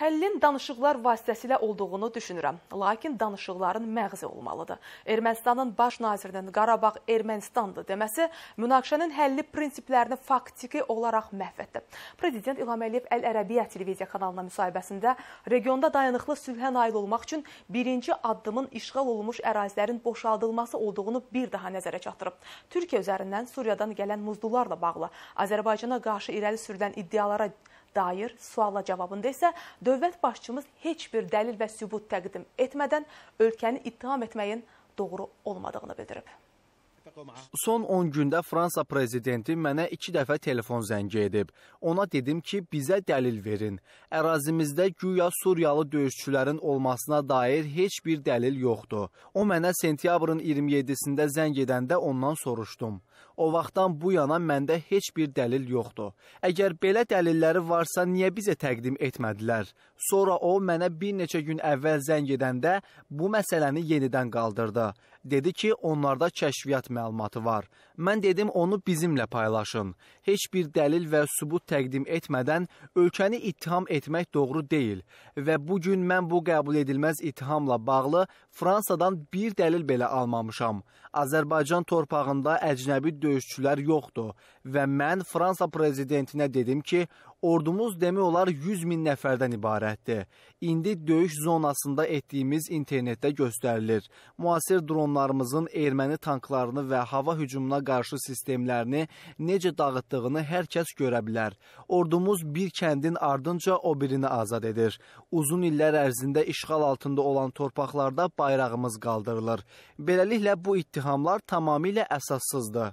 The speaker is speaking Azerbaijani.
Həllin danışıqlar vasitəsilə olduğunu düşünürəm, lakin danışıqların məğzi olmalıdır. Ermənistanın baş nazirinin Qarabağ Ermənistandır deməsi münaqişənin həlli prinsiplərini faktiki olaraq məhv etdi. Prezident İlham Əliyev Əl-Ərəbiyyə televiziya kanalına müsahibəsində regionda dayanıqlı sülhə nail olmaq üçün birinci addımın işğal olunmuş ərazilərin boşaldılması olduğunu bir daha nəzərə çatdırıb. Türkiyə üzərindən Suriyadan gələn muzlularla bağlı Azərbaycana qarşı irəli sürülən iddialara dair suala cavabında isə dövlət başçımız heç bir dəlil və sübut təqdim etmədən ölkəni ittiham etməyin doğru olmadığını bildirib. Son 10 gündə Fransa prezidenti mənə 2 dəfə telefon zəngi edib. Ona dedim ki, bizə dəlil verin. Ərazimizdə güya Suriyalı döyüşçülərin olmasına dair heç bir dəlil yoxdur. O mənə sentyabrın 27-sində zəng edəndə ondan soruşdum. O vaxtdan bu yana məndə heç bir dəlil yoxdur. Əgər belə dəlilləri varsa, niyə bizə təqdim etmədilər? Sonra o mənə bir neçə gün əvvəl zəng edəndə bu məsələni yenidən qaldırdı. Dedi ki, onlarda kəşfiyyat məlumatı var. Mən dedim, onu bizimlə paylaşın. Heç bir dəlil və sübut təqdim etmədən ölkəni ittiham etmək doğru deyil və bu gün mən bu qəbul edilməz ittihamla bağlı Fransadan bir dəlil belə almamışam. Azərbaycan torpağında əcnəbi dövlət döyüşçülər yoxdur və mən Fransa prezidentinə dedim ki, ordumuz demək olar 100 min nəfərdən ibarətdir. İndi döyüş zonasında etdiyimiz internetdə göstərilir. Müasir dronlarımızın erməni tanklarını və hava hücumuna qarşı sistemlərini necə dağıtdığını hər kəs görə bilər. Ordumuz bir kəndin ardınca o birini azad edir. Uzun illər ərzində işğal altında olan torpaqlarda bayrağımız qaldırılır. Beləliklə bu ittihamlar tamamilə əsassızdır.